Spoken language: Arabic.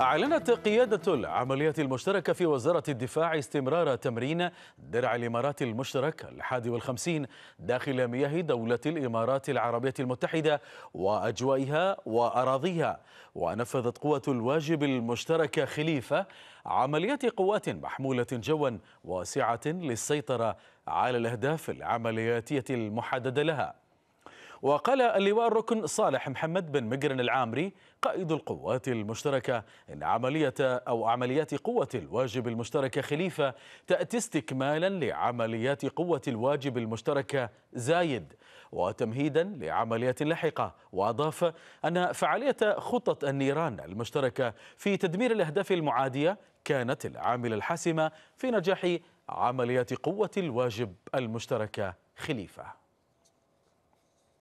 أعلنت قيادة العمليات المشتركة في وزارة الدفاع استمرار تمرين درع الإمارات المشترك الحادي والخمسين داخل مياه دولة الإمارات العربية المتحدة وأجوائها وأراضيها ونفذت قوة الواجب المشترك خليفة عمليات قوات محمولة جوا واسعة للسيطرة على الأهداف العملياتية المحددة لها وقال اللواء الركن صالح محمد بن مقرن العامري قائد القوات المشتركة إن عملية أو عمليات قوة الواجب المشتركة خليفة تأتي استكمالا لعمليات قوة الواجب المشتركة زايد وتمهيدا لعمليات لاحقة وأضاف أن فعالية خطط النيران المشتركة في تدمير الأهداف المعادية كانت العامل الحاسمة في نجاح عمليات قوة الواجب المشتركة خليفة